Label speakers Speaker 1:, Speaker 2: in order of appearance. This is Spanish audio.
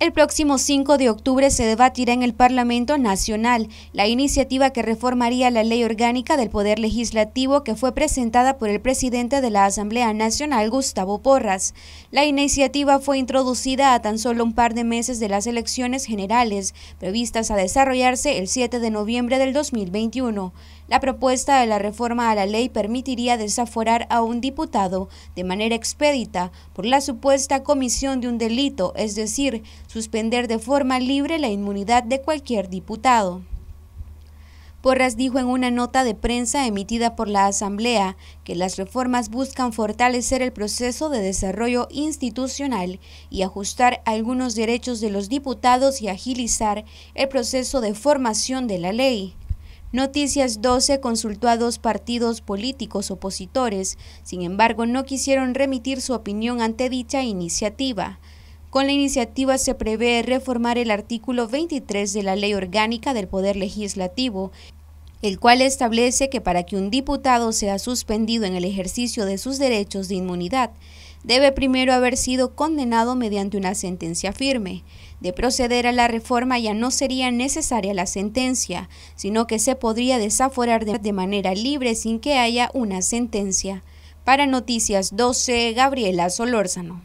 Speaker 1: El próximo 5 de octubre se debatirá en el Parlamento Nacional la iniciativa que reformaría la ley orgánica del Poder Legislativo que fue presentada por el presidente de la Asamblea Nacional, Gustavo Porras. La iniciativa fue introducida a tan solo un par de meses de las elecciones generales, previstas a desarrollarse el 7 de noviembre del 2021. La propuesta de la reforma a la ley permitiría desaforar a un diputado de manera expedita por la supuesta comisión de un delito, es decir, suspender de forma libre la inmunidad de cualquier diputado. Porras dijo en una nota de prensa emitida por la Asamblea que las reformas buscan fortalecer el proceso de desarrollo institucional y ajustar algunos derechos de los diputados y agilizar el proceso de formación de la ley. Noticias 12 consultó a dos partidos políticos opositores, sin embargo no quisieron remitir su opinión ante dicha iniciativa. Con la iniciativa se prevé reformar el artículo 23 de la Ley Orgánica del Poder Legislativo, el cual establece que para que un diputado sea suspendido en el ejercicio de sus derechos de inmunidad, debe primero haber sido condenado mediante una sentencia firme. De proceder a la reforma ya no sería necesaria la sentencia, sino que se podría desaforar de manera libre sin que haya una sentencia. Para Noticias 12, Gabriela Solórzano.